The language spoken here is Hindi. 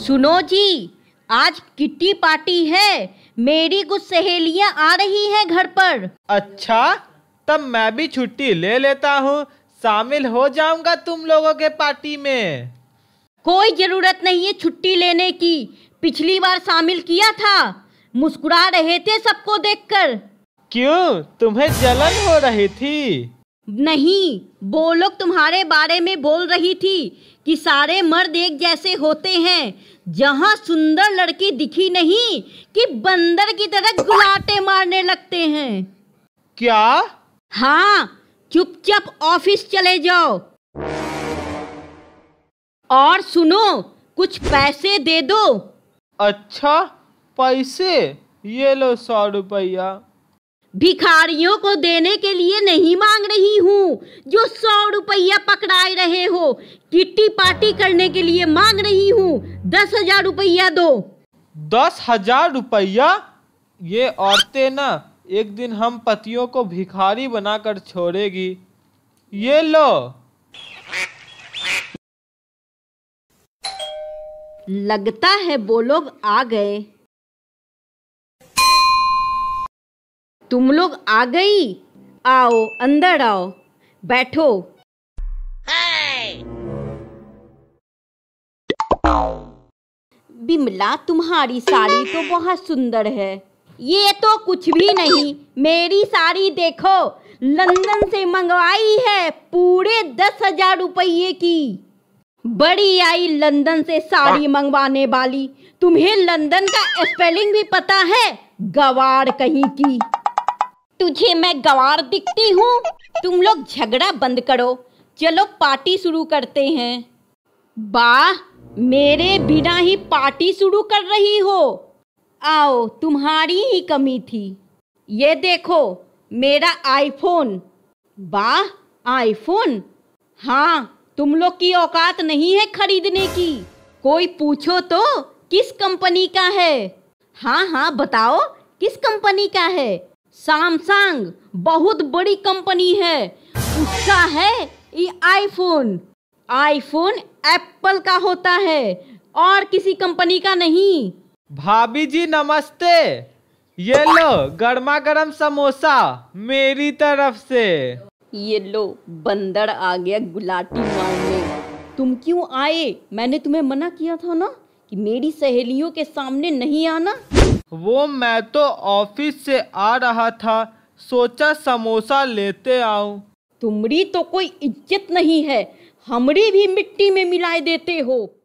सुनो जी आज किट्टी पार्टी है मेरी कुछ सहेलियां आ रही हैं घर पर अच्छा तब मैं भी छुट्टी ले लेता हूँ शामिल हो जाऊंगा तुम लोगों के पार्टी में कोई ज़रूरत नहीं है छुट्टी लेने की पिछली बार शामिल किया था मुस्कुरा रहे थे सबको देखकर क्यों तुम्हें जलन हो रही थी नहीं वो लोग तुम्हारे बारे में बोल रही थी कि सारे मर्द एक जैसे होते हैं जहाँ सुंदर लड़की दिखी नहीं कि बंदर की तरह गुलाटे मारने लगते हैं क्या हाँ चुपचाप ऑफिस चले जाओ और सुनो कुछ पैसे दे दो अच्छा पैसे ये लो सौ रुपया भिखारियों को देने के लिए नहीं मांग रही हूँ जो सौ रुपया पकड़ाए रहे हो किट्टी पार्टी करने के लिए मांग रही हूँ दस हजार रुपया दो दस हजार रुपया ये औरतें ना एक दिन हम पतियों को भिखारी बनाकर छोड़ेगी ये लो लगता है वो लोग आ गए तुम लोग आ गई आओ अंदर आओ बैठो बिमला तुम्हारी साड़ी तो बहुत सुंदर है ये तो कुछ भी नहीं मेरी साड़ी देखो लंदन से मंगवाई है पूरे दस हजार रुपये की बड़ी आई लंदन से साड़ी मंगवाने वाली तुम्हें लंदन का स्पेलिंग भी पता है गवार कहीं की तुझे मैं गवार दिखती हूँ तुम लोग झगड़ा बंद करो चलो पार्टी शुरू करते हैं बा मेरे बिना ही पार्टी शुरू कर रही हो आओ तुम्हारी ही कमी थी ये देखो मेरा आईफोन बा आईफोन हाँ तुम लोग की औकात नहीं है खरीदने की कोई पूछो तो किस कंपनी का है हाँ हाँ बताओ किस कंपनी का है सैमसंग बहुत बड़ी कंपनी है उसका है ये आईफोन आईफोन एप्पल का होता है और किसी कंपनी का नहीं भाभी जी नमस्ते ये लो गर्मा गर्म समोसा मेरी तरफ से ये लो बंदर आ गया गुलाटी मारने तुम क्यों आए मैंने तुम्हें मना किया था ना कि मेरी सहेलियों के सामने नहीं आना वो मैं तो ऑफिस से आ रहा था सोचा समोसा लेते आऊं तुमरी तो कोई इज्जत नहीं है हमरी भी मिट्टी में मिलाए देते हो